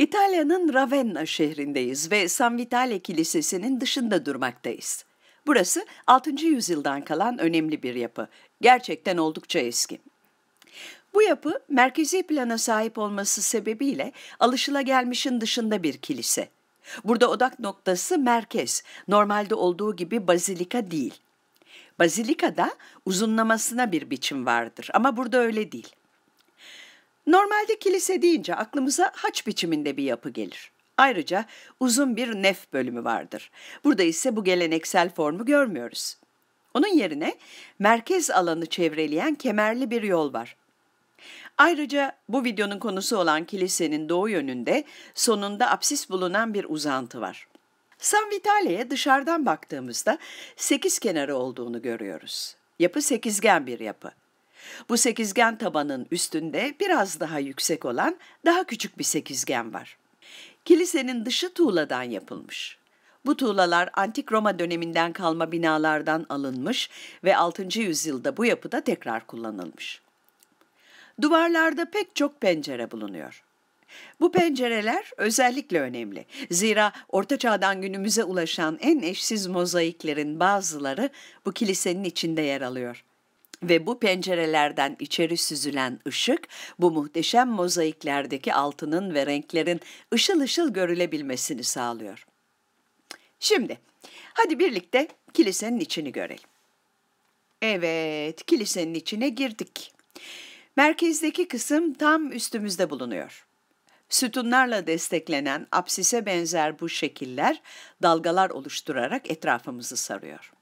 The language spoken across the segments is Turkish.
İtalya'nın Ravenna şehrindeyiz ve San Vitale Kilisesi'nin dışında durmaktayız. Burası 6. yüzyıldan kalan önemli bir yapı. Gerçekten oldukça eski. Bu yapı merkezi plana sahip olması sebebiyle alışılagelmişin dışında bir kilise. Burada odak noktası merkez, normalde olduğu gibi bazilika değil. Bazilika da uzunlamasına bir biçim vardır ama burada öyle değil. Normalde kilise deyince aklımıza haç biçiminde bir yapı gelir. Ayrıca uzun bir nef bölümü vardır. Burada ise bu geleneksel formu görmüyoruz. Onun yerine merkez alanı çevreleyen kemerli bir yol var. Ayrıca bu videonun konusu olan kilisenin doğu yönünde sonunda apsis bulunan bir uzantı var. San Vitale'ye dışarıdan baktığımızda sekiz kenarı olduğunu görüyoruz. Yapı sekizgen bir yapı. Bu sekizgen tabanın üstünde biraz daha yüksek olan daha küçük bir sekizgen var. Kilisenin dışı tuğladan yapılmış. Bu tuğlalar antik Roma döneminden kalma binalardan alınmış ve 6. yüzyılda bu yapıda tekrar kullanılmış. Duvarlarda pek çok pencere bulunuyor. Bu pencereler özellikle önemli. Zira Orta Çağ'dan günümüze ulaşan en eşsiz mozaiklerin bazıları bu kilisenin içinde yer alıyor ve bu pencerelerden içeri süzülen ışık bu muhteşem mozaiklerdeki altının ve renklerin ışıl ışıl görülebilmesini sağlıyor. Şimdi hadi birlikte kilisenin içini görelim. Evet, kilisenin içine girdik. Merkezdeki kısım tam üstümüzde bulunuyor. Sütunlarla desteklenen apsise benzer bu şekiller dalgalar oluşturarak etrafımızı sarıyor.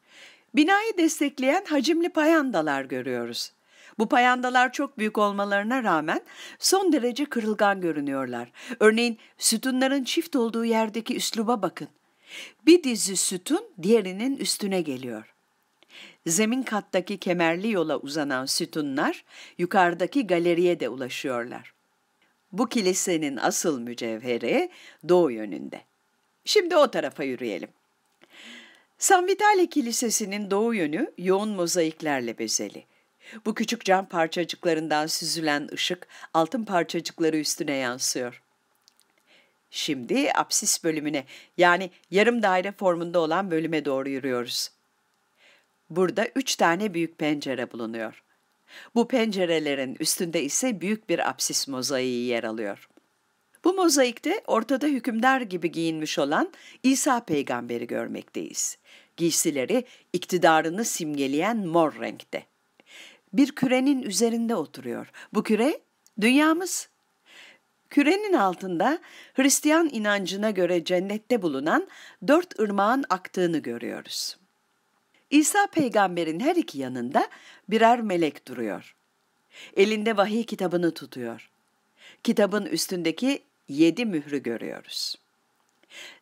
Binayı destekleyen hacimli payandalar görüyoruz. Bu payandalar çok büyük olmalarına rağmen son derece kırılgan görünüyorlar. Örneğin sütunların çift olduğu yerdeki üsluba bakın. Bir dizi sütun diğerinin üstüne geliyor. Zemin kattaki kemerli yola uzanan sütunlar yukarıdaki galeriye de ulaşıyorlar. Bu kilisenin asıl mücevheri doğu yönünde. Şimdi o tarafa yürüyelim. San Vitale Kilisesi'nin doğu yönü yoğun mozaiklerle bezeli. Bu küçük cam parçacıklarından süzülen ışık altın parçacıkları üstüne yansıyor. Şimdi apsis bölümüne yani yarım daire formunda olan bölüme doğru yürüyoruz. Burada üç tane büyük pencere bulunuyor. Bu pencerelerin üstünde ise büyük bir apsis mozaiği yer alıyor. Bu mozaikte ortada hükümdar gibi giyinmiş olan İsa peygamberi görmekteyiz. Giysileri iktidarını simgeleyen mor renkte. Bir kürenin üzerinde oturuyor. Bu küre dünyamız. Kürenin altında Hristiyan inancına göre cennette bulunan dört ırmağın aktığını görüyoruz. İsa peygamberin her iki yanında birer melek duruyor. Elinde vahiy kitabını tutuyor. Kitabın üstündeki yedi mührü görüyoruz.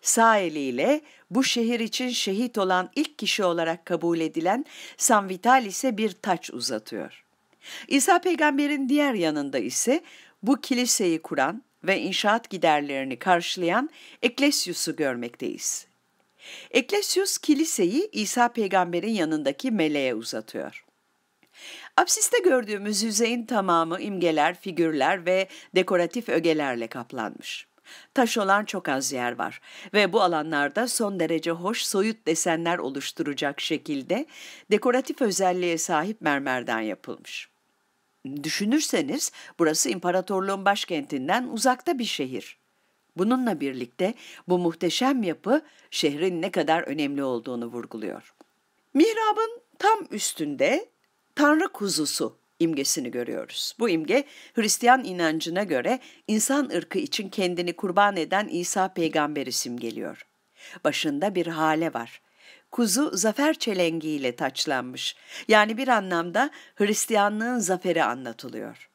Sağ eliyle bu şehir için şehit olan ilk kişi olarak kabul edilen San Vitalis'e bir taç uzatıyor. İsa peygamberin diğer yanında ise bu kiliseyi kuran ve inşaat giderlerini karşılayan Eklesius'u görmekteyiz. Eklesius kiliseyi İsa peygamberin yanındaki meleğe uzatıyor. Absiste gördüğümüz yüzeyin tamamı imgeler, figürler ve dekoratif ögelerle kaplanmış. Taş olan çok az yer var ve bu alanlarda son derece hoş soyut desenler oluşturacak şekilde dekoratif özelliğe sahip mermerden yapılmış. Düşünürseniz burası imparatorluğun başkentinden uzakta bir şehir. Bununla birlikte bu muhteşem yapı şehrin ne kadar önemli olduğunu vurguluyor. Mihrabın tam üstünde tanrı kuzusu imgesini görüyoruz. Bu imge Hristiyan inancına göre insan ırkı için kendini kurban eden İsa peygamberi simgeliyor. Başında bir hale var. Kuzu zafer çelengiyle taçlanmış. Yani bir anlamda Hristiyanlığın zaferi anlatılıyor.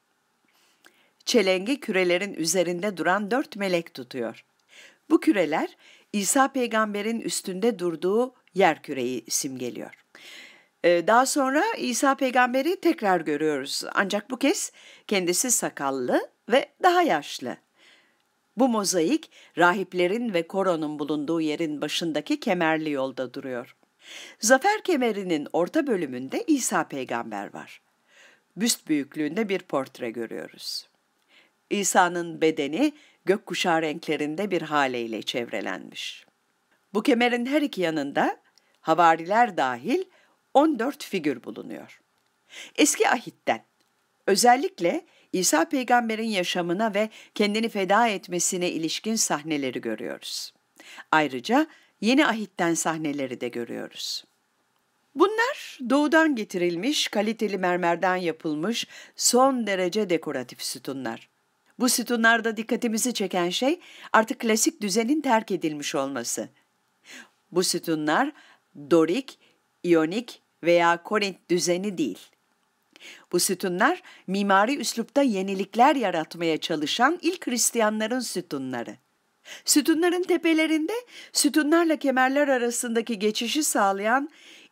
Çelengi kürelerin üzerinde duran dört melek tutuyor. Bu küreler İsa peygamberin üstünde durduğu yer küreyi simgeliyor. Ee, daha sonra İsa peygamberi tekrar görüyoruz ancak bu kez kendisi sakallı ve daha yaşlı. Bu mozaik rahiplerin ve koronun bulunduğu yerin başındaki kemerli yolda duruyor. Zafer kemerinin orta bölümünde İsa peygamber var. Büst büyüklüğünde bir portre görüyoruz. İsa'nın bedeni gökkuşağı renklerinde bir haleyle çevrelenmiş. Bu kemerin her iki yanında havariler dahil 14 figür bulunuyor. Eski ahitten özellikle İsa peygamberin yaşamına ve kendini feda etmesine ilişkin sahneleri görüyoruz. Ayrıca yeni ahitten sahneleri de görüyoruz. Bunlar doğudan getirilmiş, kaliteli mermerden yapılmış son derece dekoratif sütunlar. Bu sütunlarda dikkatimizi çeken şey artık klasik düzenin terk edilmiş olması. Bu sütunlar Dorik İyonik veya Korint düzeni değil. Bu sütunlar mimari üslupta yenilikler yaratmaya çalışan ilk Hristiyanların sütunları. Sütunların tepelerinde sütunlarla kemerler arasındaki geçişi sağlayan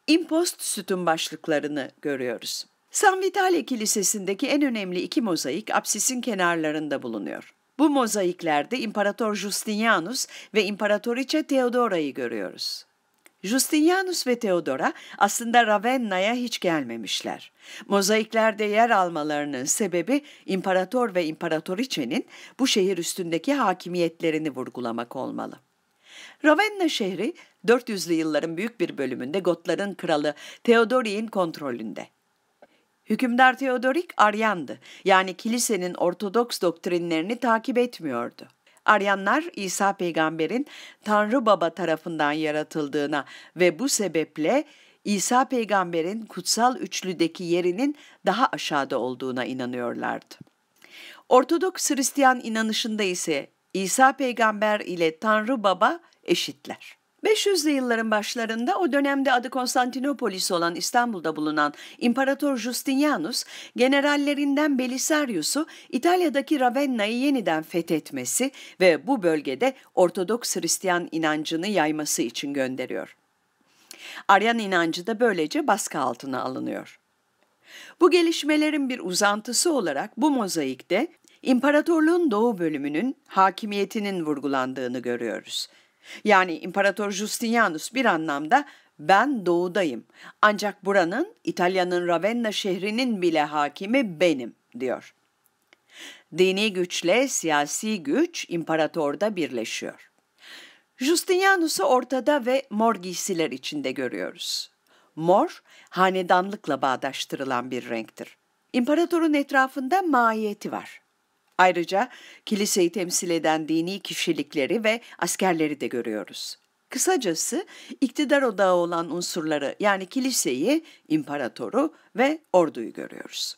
impost sütun başlıklarını görüyoruz. San Vitale Kilisesi'ndeki en önemli iki mozaik apsisin kenarlarında bulunuyor. Bu mozaiklerde İmparator Justinianus ve İmparatoriçe Theodora'yı görüyoruz. Justinianus ve Theodora aslında Ravenna'ya hiç gelmemişler. Mozaiklerde yer almalarının sebebi imparator ve imparatoriçenin bu şehir üstündeki hakimiyetlerini vurgulamak olmalı. Ravenna şehri 400'lü yılların büyük bir bölümünde Gotların kralı Theodoric'in kontrolünde. Hükümdar Theodoric Aryandı yani kilisenin ortodoks doktrinlerini takip etmiyordu. Aryanlar İsa peygamberin Tanrı Baba tarafından yaratıldığına ve bu sebeple İsa peygamberin kutsal üçlüdeki yerinin daha aşağıda olduğuna inanıyorlardı. Ortodoks Hristiyan inanışında ise İsa peygamber ile Tanrı Baba eşitler. 500'lü yılların başlarında o dönemde adı Konstantinopolis olan İstanbul'da bulunan İmparator Justinianus, generallerinden Belisarius'u İtalya'daki Ravenna'yı yeniden fethetmesi ve bu bölgede Ortodoks Hristiyan inancını yayması için gönderiyor. Aryan inancı da böylece baskı altına alınıyor. Bu gelişmelerin bir uzantısı olarak bu mozaikte İmparatorluğun doğu bölümünün hakimiyetinin vurgulandığını görüyoruz. Yani İmparator Justinianus bir anlamda ben doğudayım ancak buranın İtalya'nın Ravenna şehrinin bile hakimi benim diyor. Dini güçle siyasi güç imparatorda birleşiyor. Justinianus'u ortada ve mor giysiler içinde görüyoruz. Mor, hanedanlıkla bağdaştırılan bir renktir. İmparatorun etrafında mahiyeti var. Ayrıca kiliseyi temsil eden dini kişilikleri ve askerleri de görüyoruz. Kısacası iktidar odağı olan unsurları yani kiliseyi, imparatoru ve orduyu görüyoruz.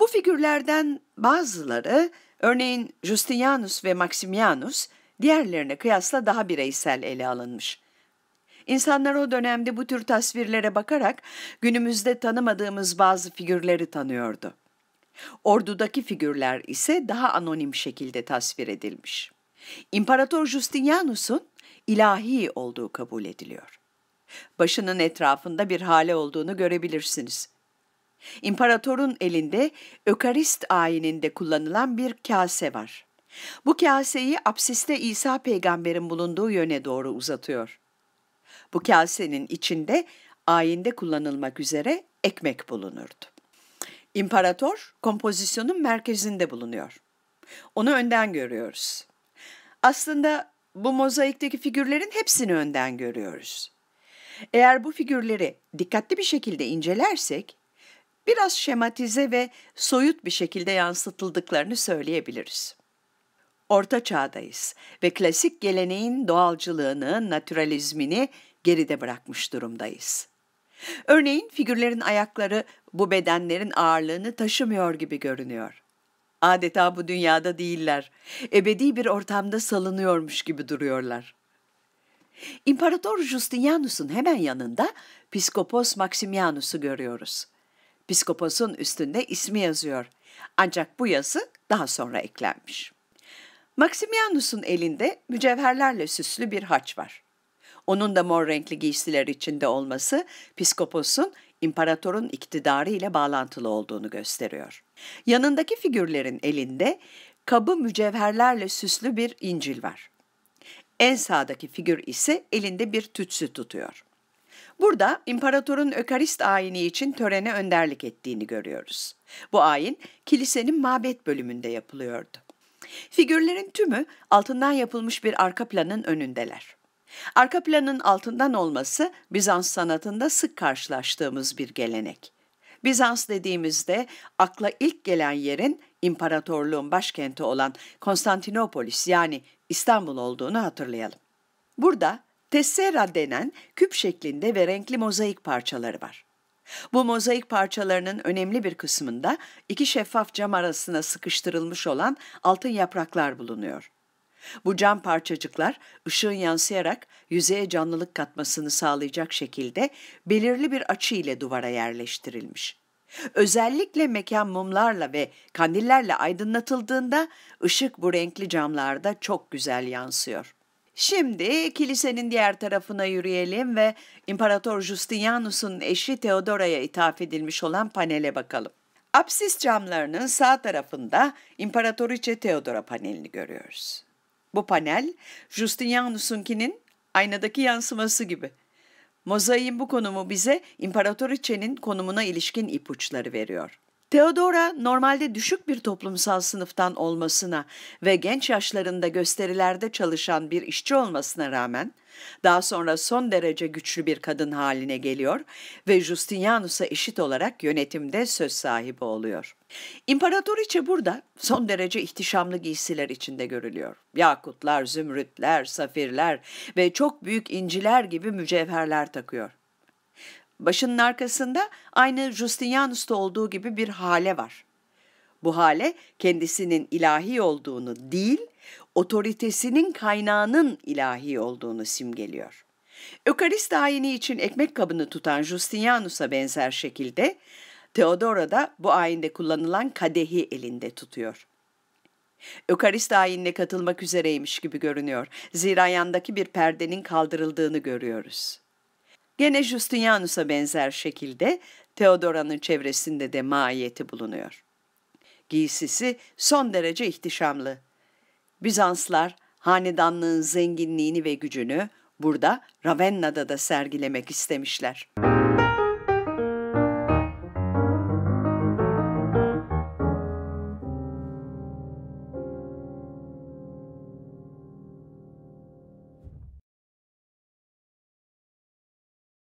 Bu figürlerden bazıları örneğin Justinianus ve Maximianus diğerlerine kıyasla daha bireysel ele alınmış. İnsanlar o dönemde bu tür tasvirlere bakarak günümüzde tanımadığımız bazı figürleri tanıyordu. Ordudaki figürler ise daha anonim şekilde tasvir edilmiş. İmparator Justinianus'un ilahi olduğu kabul ediliyor. Başının etrafında bir hale olduğunu görebilirsiniz. İmparatorun elinde Ökarist ayininde kullanılan bir kase var. Bu kaseyi absiste İsa peygamberin bulunduğu yöne doğru uzatıyor. Bu kasenin içinde ayinde kullanılmak üzere ekmek bulunurdu. İmparator kompozisyonun merkezinde bulunuyor. Onu önden görüyoruz. Aslında bu mozaikteki figürlerin hepsini önden görüyoruz. Eğer bu figürleri dikkatli bir şekilde incelersek, biraz şematize ve soyut bir şekilde yansıtıldıklarını söyleyebiliriz. Orta çağdayız ve klasik geleneğin doğalcılığını, naturalizmini geride bırakmış durumdayız. Örneğin figürlerin ayakları bu bedenlerin ağırlığını taşımıyor gibi görünüyor. Adeta bu dünyada değiller. Ebedi bir ortamda salınıyormuş gibi duruyorlar. İmparator Justinianus'un hemen yanında Piskopos Maximianus'u görüyoruz. Piskopos'un üstünde ismi yazıyor. Ancak bu yazı daha sonra eklenmiş. Maximianus'un elinde mücevherlerle süslü bir haç var onun da mor renkli giysiler içinde olması Piskopos'un imparatorun iktidarı ile bağlantılı olduğunu gösteriyor. Yanındaki figürlerin elinde kabı mücevherlerle süslü bir incil var. En sağdaki figür ise elinde bir tütsü tutuyor. Burada imparatorun Ökarist ayini için törene önderlik ettiğini görüyoruz. Bu ayin kilisenin mabet bölümünde yapılıyordu. Figürlerin tümü altından yapılmış bir arka planın önündeler. Arka planın altından olması Bizans sanatında sık karşılaştığımız bir gelenek. Bizans dediğimizde akla ilk gelen yerin imparatorluğun başkenti olan Konstantinopolis yani İstanbul olduğunu hatırlayalım. Burada tessera denen küp şeklinde ve renkli mozaik parçaları var. Bu mozaik parçalarının önemli bir kısmında iki şeffaf cam arasına sıkıştırılmış olan altın yapraklar bulunuyor. Bu cam parçacıklar ışığın yansıyarak yüzeye canlılık katmasını sağlayacak şekilde belirli bir açı ile duvara yerleştirilmiş. Özellikle mekan mumlarla ve kandillerle aydınlatıldığında ışık bu renkli camlarda çok güzel yansıyor. Şimdi kilisenin diğer tarafına yürüyelim ve İmparator Justinianus'un eşi Theodora'ya ithaf edilmiş olan panele bakalım. Apsis camlarının sağ tarafında İmparatoriçe Theodora panelini görüyoruz. Bu panel Justinianus'unkinin aynadaki yansıması gibi. Mozaikin bu konumu bize İmparator İmparatoriçe'nin konumuna ilişkin ipuçları veriyor.'' Theodora normalde düşük bir toplumsal sınıftan olmasına ve genç yaşlarında gösterilerde çalışan bir işçi olmasına rağmen daha sonra son derece güçlü bir kadın haline geliyor ve Justinianus'a eşit olarak yönetimde söz sahibi oluyor. İmparatoriçe burada son derece ihtişamlı giysiler içinde görülüyor. Yakutlar, zümrütler, safirler ve çok büyük inciler gibi mücevherler takıyor. Başının arkasında aynı Justinianus'ta olduğu gibi bir hale var. Bu hale kendisinin ilahi olduğunu değil, otoritesinin kaynağının ilahi olduğunu simgeliyor. Ökarist ayini için ekmek kabını tutan Justinianus'a benzer şekilde Theodora da bu ayinde kullanılan kadehi elinde tutuyor. Ökarist ayinine katılmak üzereymiş gibi görünüyor. Zira yandaki bir perdenin kaldırıldığını görüyoruz.'' Gene Justinianus'a benzer şekilde Theodora'nın çevresinde de mahiyeti bulunuyor. Giysisi son derece ihtişamlı. Bizanslar hanedanlığın zenginliğini ve gücünü burada Ravenna'da da sergilemek istemişler. Müzik